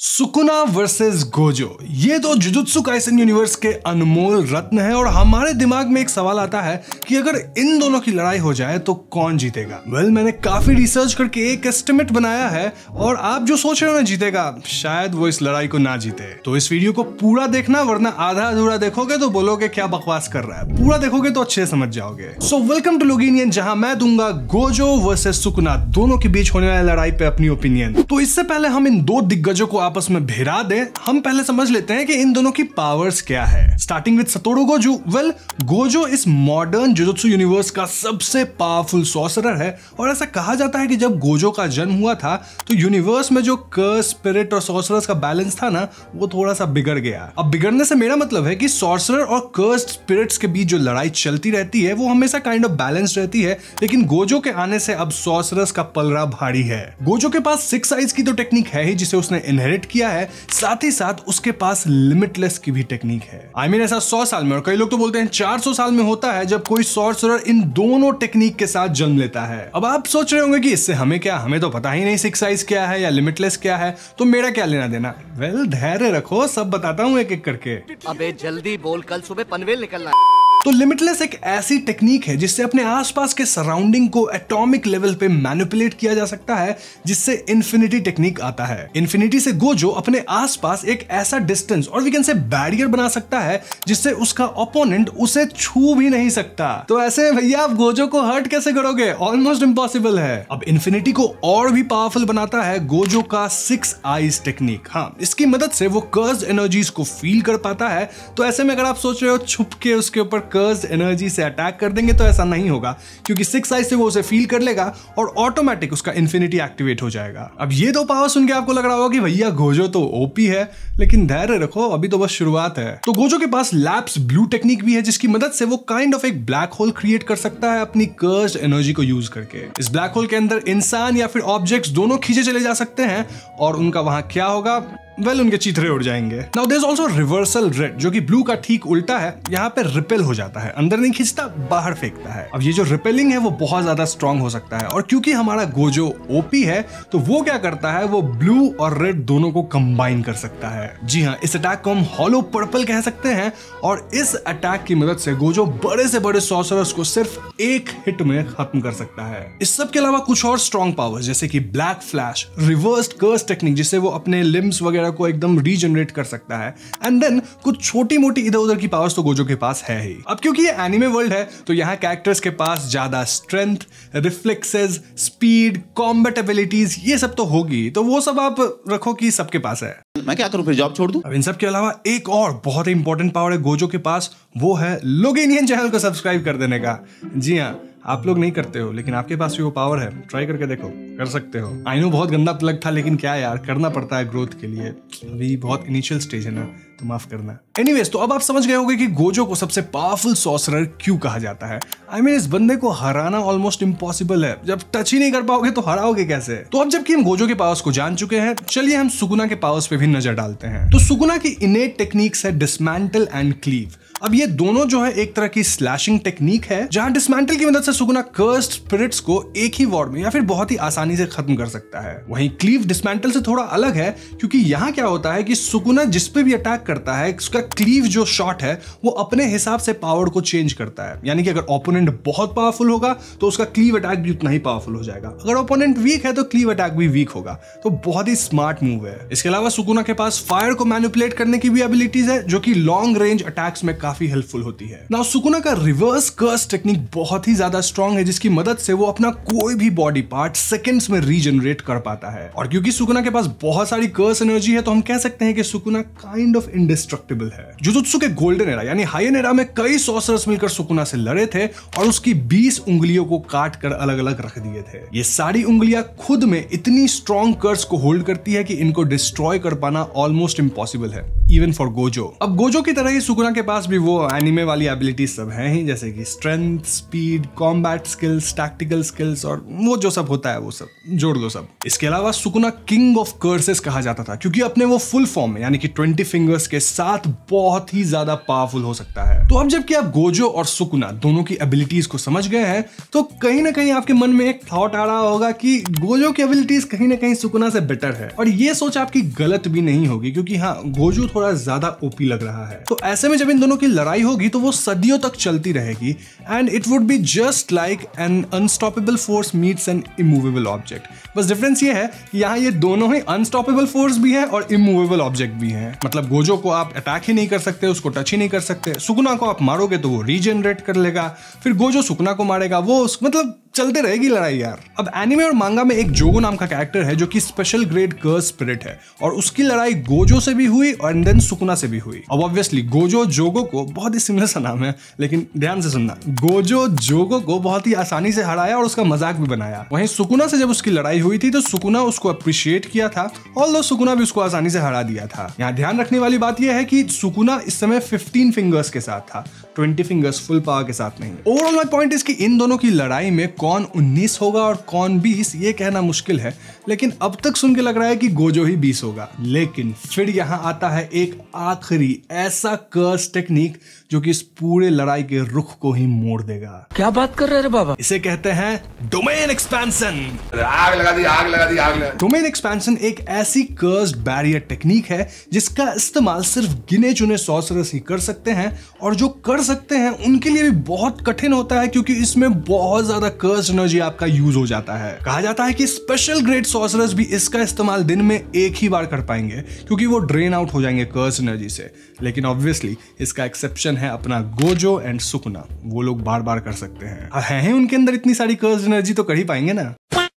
Sukuna versus Gojo ये दो jujutsu Kaisen universe के अनमोल रत्न हैं और हमारे दिमाग में एक सवाल आता है कि अगर इन दोनों की लड़ाई हो जाए तो कौन जीतेगा वेल well, मैंने काफी रिसर्च करके एक एस्टिमेट बनाया है और आप जो सोच रहे हो ना जीतेगा शायद वो इस लड़ाई को ना जीते तो इस वीडियो को पूरा देखना वरना आधा अधूरा देखोगे तो बोलोगे क्या बकवास कर रहा है पूरा देखोगे तो अच्छे समझ जाओगे सो वेलकम टू लोगिनियन जहां मैं दूंगा गोजो वर्सेज सुकुना दोनों के बीच होने वाली लड़ाई पे अपनी ओपिनियन तो इससे पहले हम इन दो दिग्गजों को आपस में भिरा दें हम पहले समझ लेते हैं कि इन दोनों की पावर्स क्या है starting with Satoru Gojo well Gojo इस मॉडर्न जुजुत्सु यूनिवर्स का सबसे पावरफुल सॉसरर है और ऐसा कहा जाता है कि जब गोजो का जन्म हुआ था तो यूनिवर्स में जो कर स्पिरिट और सॉसरर्स का बैलेंस था ना वो थोड़ा सा बिगड़ गया अब बिगड़ने से मेरा मतलब है कि सॉसरर और कर्स्ड स्पिरिट्स के बीच जो लड़ाई चलती रहती है वो हमेशा काइंड ऑफ बैलेंस रहती है लेकिन गोजो के आने से अब सॉसरस का पलरा भारी है गोजो के पास सिक्स साइज की तो टेक्निक है ही जिसे उसने इनहेरिट हिट किया है साथ ही साथ उसके पास लिमिटलेस की भी टेक्निक है आई I मीन mean, ऐसा सौ साल में और कई लोग तो बोलते हैं चार सौ साल में होता है जब कोई सॉर्सरर इन दोनों टेक्निक के साथ जन्म लेता है अब आप सोच रहे होंगे कि इससे हमें क्या हमें तो पता ही नहीं सिक्स साइज क्या है या लिमिटलेस क्या है तो मेरा क्या लेना देना वेल धैर्य रखो सब बताता हूँ एक एक करके अबे जल्दी बोल कल सुबह पनवेल निकलना है तो लिमिटलेस एक ऐसी टेक्निक है जिससे अपने आसपास के सराउंडिंग को एटॉमिक लेवल पे मैनिपुलेट किया जा सकता है जिससे इन्फिनिटी टेक्निक आता है इन्फिनिटी से गोजो अपने आसपास एक ऐसा डिस्टेंस और वी कैन से बैरियर बना सकता है जिससे उसका ओपोनेंट उसे छू भी नहीं सकता तो ऐसे भैया आप गोजो को हर्ट कैसे करोगे ऑलमोस्ट इम्पॉसिबल है अब इन्फिनिटी को और भी पावरफुल बनाता है गोजो का सिक्स आईज टेक्निक हाँ इसकी मदद से वो कर्ज एनर्जीज को फील कर पाता है तो ऐसे में अगर आप सोच रहे हो छुप के उसके ऊपर कर्ज एनर्जी से अटैक कर देंगे तो ऐसा नहीं होगा क्योंकि सिक्स आई से वो उसे फील कर लेगा और ऑटोमेटिक उसका इन्फिनिटी एक्टिवेट हो जाएगा अब ये दो पावर सुन के आपको लग रहा होगा कि भैया गोजो तो ओपी है लेकिन धैर्य रखो अभी तो बस शुरुआत है तो गोजो के पास लैप्स ब्लू टेक्निक भी है जिसकी मदद से वो काइंड ऑफ एक ब्लैक होल क्रिएट कर सकता है अपनी कर्ज एनर्जी को यूज करके इस ब्लैक होल के अंदर इंसान या फिर ऑब्जेक्ट्स दोनों खींचे चले जा सकते हैं और उनका वहां क्या होगा वेल well, उनके चीथड़े उड़ जाएंगे now there also reversal red जो कि ब्लू का ठीक उल्टा है यहाँ पे रिपेल हो जाता है अंदर नहीं खींचता बाहर फेंकता है अब ये जो रिपेलिंग है वो बहुत ज्यादा स्ट्रांग हो सकता है और क्योंकि हमारा गोजो ओपी है तो वो क्या करता है वो ब्लू और रेड दोनों को कंबाइन कर सकता है जी हाँ इस अटैक को हम हॉलो पर्पल कह सकते हैं और इस अटैक की मदद से गोजो बड़े से बड़े सॉसरस को सिर्फ एक हिट में खत्म कर सकता है इस सब के अलावा कुछ और स्ट्रॉन्ग पावर्स जैसे कि black flash reverse curse technique जिससे वो अपने लिम्स वगैरह वगैरह को एकदम रीजनरेट कर सकता है एंड देन कुछ छोटी मोटी इधर उधर की पावर्स तो गोजो के पास है ही अब क्योंकि ये एनिमे वर्ल्ड है तो यहाँ कैरेक्टर्स के पास ज्यादा स्ट्रेंथ रिफ्लेक्सेस स्पीड कॉम्बेटेबिलिटीज ये सब तो होगी तो वो सब आप रखो कि सबके पास है मैं क्या करूं फिर जॉब छोड़ दूं अब इन सब के अलावा एक और बहुत ही इंपॉर्टेंट पावर है गोजो के पास वो है लोगेनियन चैनल को सब्सक्राइब कर देने का जी हाँ आप लोग नहीं करते हो लेकिन आपके पास भी वो पावर है ट्राई करके देखो कर सकते हो आई नो बहुत गंदा प्लग था लेकिन क्या यार करना पड़ता है ग्रोथ के लिए अभी बहुत इनिशियल स्टेज है ना तो माफ करना एनीवेज तो अब आप समझ गए होंगे कि गोजो को सबसे पावरफुल सॉसरर क्यों कहा जाता है आई I मीन mean, इस बंदे को हराना ऑलमोस्ट इम्पॉसिबल है जब टच ही नहीं कर पाओगे तो हराओगे कैसे तो अब जबकि हम गोजो के पावर्स को जान चुके हैं चलिए हम सुगुना के पावर्स पे भी नजर डालते हैं तो सुगुना की इनेट टेक्निक्स है डिसमेंटल एंड क्लीव अब ये दोनों जो है एक तरह की स्लैशिंग टेक्निक है जहां डिसमेंटल की मदद से सुगुना कर्स्ट स्पिरिट्स को एक ही वार्ड में या फिर बहुत ही आसानी से खत्म कर सकता है वहीं क्लीव डिसमेंटल से थोड़ा अलग है क्योंकि यहाँ क्या होता है कि सुगुना जिस पे भी अटैक करता है उसका क्लीव जो शॉट है वो अपने हिसाब से पावर को चेंज करता है यानी कि अगर ओपोनेंट बहुत पावरफुल होगा तो उसका क्लीव अटैक भी उतना ही पावरफुल हो जाएगा अगर ओपोनेंट वीक है तो क्लीव अटैक भी वीक होगा तो बहुत ही स्मार्ट मूव है इसके अलावा सुकुना के पास फायर को मैनिपुलेट करने की भी एबिलिटीज है जो कि लॉन्ग रेंज अटैक्स में काफी हेल्पफुल होती है नाउ सुकुना का रिवर्स कर्स टेक्निक बहुत ही ज्यादा स्ट्रॉन्ग है जिसकी मदद से वो अपना कोई भी बॉडी पार्ट सेकेंड्स में रीजनरेट कर पाता है और क्योंकि सुकुना के पास बहुत सारी कर्स एनर्जी है तो हम कह सकते हैं कि सुकुना काइंड ऑफ इंडिस्ट्रक्टेबल है जुजुत्सु के गोल्डन एरा यानी हाई एरा में कई सॉसरस मिलकर सुकुना से लड़े थे और उसकी बीस उंगलियों को काट कर अलग अलग रख दिए थे ये सारी उंगलियां खुद में इतनी स्ट्रॉन्ग कर्स को होल्ड करती है कि इनको डिस्ट्रॉय कर पाना ऑलमोस्ट इम्पॉसिबल है इवन फॉर गोजो अब गोजो की तरह ही सुकुना के पास भी वो एनिमे वाली एबिलिटीज सब हैं ही जैसे कि strength speed combat skills tactical skills और वो जो सब होता है वो सब जोड़ लो सब इसके अलावा सुकुना किंग ऑफ कर्सेस कहा जाता था क्योंकि अपने वो फुल फॉर्म में यानी कि ट्वेंटी फिंगर्स के साथ बहुत ही ज्यादा पावरफुल हो सकता है तो अब जबकि आप गोजो और सुकुना दोनों की एबिलिटीज को समझ गए हैं तो कहीं ना कहीं आपके मन में एक थॉट आ रहा होगा कि गोजो की एबिलिटीज कहीं ना कहीं सुकुना से बेटर है और ये सोच आपकी गलत भी नहीं होगी क्योंकि हाँ गोजो थोड़ा ज्यादा ओपी लग रहा है तो ऐसे में जब इन दोनों की लड़ाई होगी तो वो सदियों तक चलती रहेगी and it would be just like an unstoppable force meets an immovable object बस डिफरेंस ये है कि यहाँ ये दोनों ही अनस्टॉपेबल फोर्स भी है और इमूवेबल ऑब्जेक्ट भी है मतलब गोजो को आप अटैक ही नहीं कर सकते उसको टच ही नहीं कर सकते सुकुना को आप मारोगे तो वो रीजनरेट कर लेगा फिर गोजो सुकुना को मारेगा वो मतलब चलते रहेगी लड़ाई यार अब एनिमे और मांगा में एक जोगो नाम का कैरेक्टर है जो कि स्पेशल ग्रेड कर्स स्पिरिट है और उसकी लड़ाई गोजो से भी हुई और देन सुकुना से भी हुई अब ऑब्वियसली गोजो जोगो को बहुत ही सिमिलर सा नाम है लेकिन ध्यान से सुनना गोजो जोगो को बहुत ही आसानी से हराया और उसका मजाक भी बनाया वहीं सुकुना से जब उसकी लड़ाई हुई थी तो सुकुना उसको अप्रिशिएट किया था और सुकुना भी उसको आसानी से हरा दिया था यहाँ ध्यान रखने वाली बात यह है कि सुकुना इस समय फिफ्टीन फिंगर्स के साथ था ट्वेंटी फिंगर्स फुल पावर के साथ नहीं ओवरऑल माई पॉइंट इसकी इन दोनों की लड़ाई में कौन उन्नीस होगा और कौन बीस ये कहना मुश्किल है लेकिन अब तक सुन के लग रहा है कि गोजो ही बीस होगा लेकिन फिर यहाँ आता है एक आखिरी ऐसा कर्स टेक्निक जो कि इस पूरे लड़ाई के रुख को ही मोड़ देगा क्या बात कर रहे हैं बाबा इसे कहते हैं डोमेन एक्सपेंशन आग लगा दी आग लगा दी आग लगा डोमेन एक्सपेंशन एक ऐसी कर्स्ड बैरियर टेक्निक है जिसका इस्तेमाल सिर्फ गिने चुने सॉसरस ही कर सकते हैं और जो कर सकते हैं उनके लिए भी बहुत कठिन होता है क्योंकि इसमें बहुत ज्यादा कर्ज एनर्जी आपका यूज हो जाता है कहा जाता है कि स्पेशल ग्रेड सॉसरस भी इसका इस्तेमाल दिन में एक ही बार कर पाएंगे क्योंकि वो ड्रेन आउट हो जाएंगे कर्ज एनर्जी से लेकिन ऑब्वियसली इसका एक्सेप्शन है अपना गोजो एंड सुकुना वो लोग बार बार कर सकते हैं है, है उनके अंदर इतनी सारी कर्ज एनर्जी तो कर ही पाएंगे ना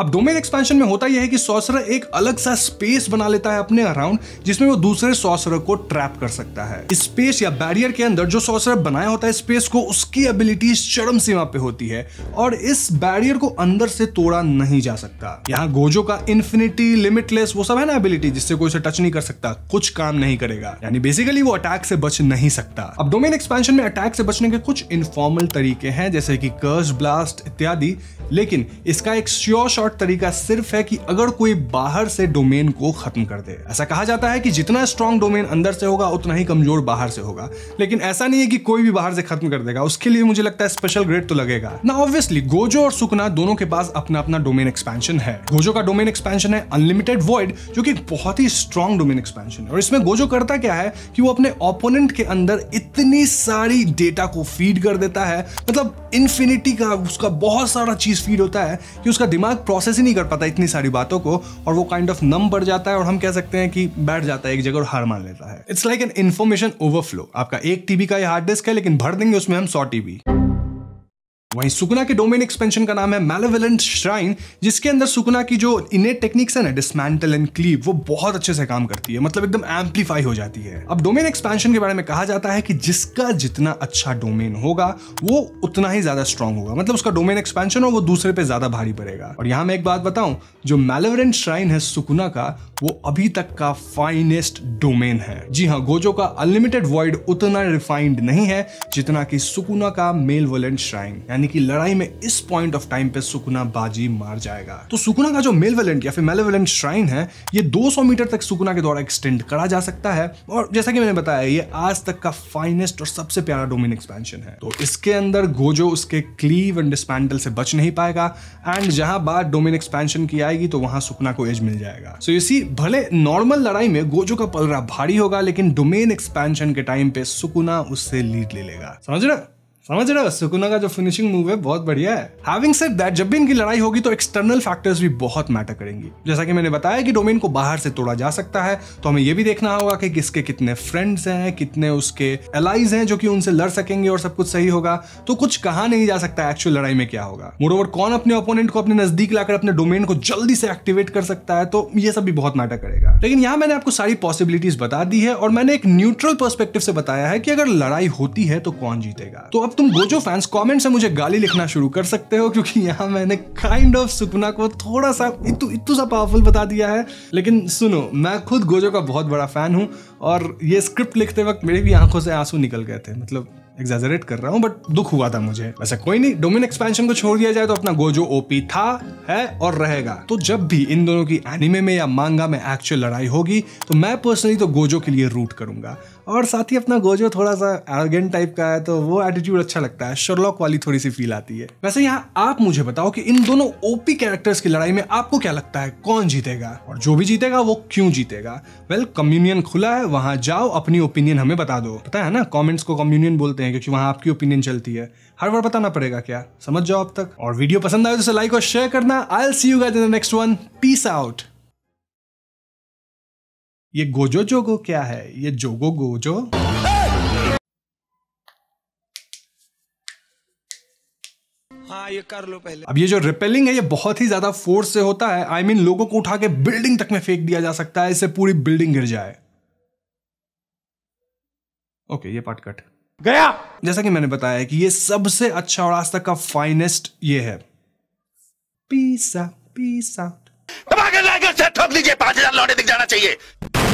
अब डोमेन एक्सपेंशन में होता यह है कि सॉसरर एक अलग सा स्पेस बना लेता है अपने अराउंड जिसमें वो दूसरे सॉसरर को ट्रैप कर सकता है इस स्पेस या बैरियर के अंदर जो सॉसरर बनाया होता है स्पेस को उसकी एबिलिटीज चरम सीमा पे होती है और इस बैरियर को अंदर से तोड़ा नहीं जा सकता यहाँ गोजो का इन्फिनिटी लिमिटलेस वो सब है ना एबिलिटी जिससे कोई उसे टच नहीं कर सकता कुछ काम नहीं करेगा यानी बेसिकली वो अटैक से बच नहीं सकता अब डोमेन एक्सपेंशन में अटैक से बचने के कुछ इनफॉर्मल तरीके हैं जैसे कि कर्ज ब्लास्ट इत्यादि लेकिन इसका एक श्योर शॉर्ट तरीका सिर्फ है कि अगर कोई बाहर से डोमेन को खत्म कर दे ऐसा कहा जाता है कि जितना स्ट्रांग डोमेन अंदर से होगा उतना ही कमजोर बाहर से होगा लेकिन ऐसा नहीं है कि कोई भी बाहर से खत्म कर देगा उसके लिए मुझे लगता है स्पेशल ग्रेड तो लगेगा ना ऑब्वियसली गोजो और सुकना दोनों के पास अपना अपना डोमेन एक्सपेंशन है गोजो का डोमेन एक्सपेंशन है अनलिमिटेड वर्ड जो की बहुत ही स्ट्रॉन्ग डोमेन एक्सपेंशन है और इसमें गोजो करता क्या है कि वो अपने ओपोनेंट के अंदर इतनी सारी डेटा को फीड कर देता है मतलब इन्फिनिटी का उसका बहुत सारा चीज फीड होता है कि उसका दिमाग प्रोसेस ही नहीं कर पाता इतनी सारी बातों को और वो काइंड ऑफ नम बढ़ जाता है और हम कह सकते हैं कि बैठ जाता है एक जगह और हार मान लेता है it's like an information overflow आपका एक टीबी का ये हार्ड डिस्क है लेकिन भर देंगे उसमें हम सौ टीबी वहीं सुकुना के डोमेन एक्सपेंशन का नाम है मेलेविलेंट श्राइन जिसके अंदर सुकुना की जो इन टेक्निक्स है ना डिसमेंटल एंड क्लीव वो बहुत अच्छे से काम करती है मतलब एकदम एम्पलीफाई हो जाती है अब डोमेन एक्सपेंशन के बारे में कहा जाता है कि जिसका जितना अच्छा डोमेन होगा वो उतना ही ज्यादा स्ट्रांग होगा मतलब उसका डोमेन एक्सपेंशन हो वो दूसरे पे ज्यादा भारी पड़ेगा और यहां मैं एक बात बताऊं जो मेलेवरेंट श्राइन है सुकुना का वो अभी तक का फाइनेस्ट डोमेन है जी हाँ गोजो का अनलिमिटेड वर्ड उतना रिफाइंड नहीं है जितना की सुकुना का मेल श्राइन यानी यानी कि लड़ाई में इस पॉइंट ऑफ टाइम पे सुकुना बाजी मार जाएगा तो सुकुना का जो मेलवेलेंट या फिर मेलेवेलेंट श्राइन है ये 200 मीटर तक सुकुना के द्वारा एक्सटेंड करा जा सकता है और जैसा कि मैंने बताया ये आज तक का फाइनेस्ट और सबसे प्यारा डोमिन एक्सपेंशन है तो इसके अंदर गोजो उसके क्लीव एंड डिस्पैंडल से बच नहीं पाएगा एंड जहां बात डोमिन एक्सपेंशन की आएगी तो वहां सुकुना को एज मिल जाएगा सो इसी भले नॉर्मल लड़ाई में गोजो का पलरा भारी होगा लेकिन डोमेन एक्सपेंशन के टाइम पे सुकुना उससे लीड ले लेगा समझ रहे समझ रहे हो सुकुना का जो फिनिशिंग मूव है बहुत बढ़िया है हैविंग सेड दैट जब भी इनकी लड़ाई होगी तो एक्सटर्नल फैक्टर्स भी बहुत मैटर करेंगी जैसा कि मैंने बताया कि डोमेन को बाहर से तोड़ा जा सकता है तो हमें यह भी देखना होगा कि किसके कितने फ्रेंड्स हैं कितने उसके एलाइज हैं जो कि उनसे लड़ सकेंगे और सब कुछ सही होगा तो कुछ कहा नहीं जा सकता एक्चुअल लड़ाई में क्या होगा मोर ओवर कौन अपने ओपोनेंट को अपने नजदीक लाकर अपने डोमेन को जल्दी से एक्टिवेट कर सकता है तो ये सब भी बहुत मैटर करेगा लेकिन यहाँ मैंने आपको सारी पॉसिबिलिटीज बता दी है और मैंने एक न्यूट्रल पर्सपेक्टिव से बताया है कि अगर लड़ाई होती है तो कौन जीतेगा तो अब तुम गोजो फैंस कमेंट से मुझे गाली लिखना शुरू कर सकते हो क्योंकि यहाँ मैंने काइंड ऑफ सुपना को थोड़ा सा इतु इतु सा पावरफुल बता दिया है लेकिन सुनो मैं खुद गोजो का बहुत बड़ा फैन हूँ और ये स्क्रिप्ट लिखते वक्त मेरी भी आंखों से आंसू निकल गए थे मतलब एग्जैजरेट कर रहा हूँ बट दुख हुआ था मुझे वैसे कोई नहीं डोमिन एक्सपेंशन को छोड़ दिया जाए तो अपना गोजो ओपी था है और रहेगा तो जब भी इन दोनों की एनिमे में या मांगा में एक्चुअल लड़ाई होगी तो मैं पर्सनली तो गोजो के लिए रूट करूंगा और साथ ही अपना गोजो थोड़ा सा एरोगेंट टाइप का है तो वो एटीट्यूड अच्छा लगता है शर्लॉक वाली थोड़ी सी फील आती है वैसे यहाँ आप मुझे बताओ कि इन दोनों ओपी कैरेक्टर्स की लड़ाई में आपको क्या लगता है कौन जीतेगा और जो भी जीतेगा वो क्यों जीतेगा वेल well, कम्युनियन खुला है वहां जाओ अपनी ओपिनियन हमें बता दो पता है ना कॉमेंट्स को कम्युनियन बोलते हैं क्योंकि वहाँ आपकी ओपिनियन चलती है हर बार बताना पड़ेगा क्या समझ जाओ अब तक और वीडियो पसंद आए तो लाइक और शेयर करना I'll see you guys in the next one peace out ये गोजो जोगो क्या है ये जोगो गोजो हाँ ये कर लो पहले अब ये जो रिपेलिंग है ये बहुत ही ज्यादा फोर्स से होता है आई I मीन mean, लोगों को उठा के बिल्डिंग तक में फेंक दिया जा सकता है इससे पूरी बिल्डिंग गिर जाए ओके okay, ये पार्ट कट गया जैसा कि मैंने बताया कि ये सबसे अच्छा और आज तक का फाइनेस्ट ये है पीसा पीसा लाइक ठोक लीजिए पांच हजार लौटे दिख जाना चाहिए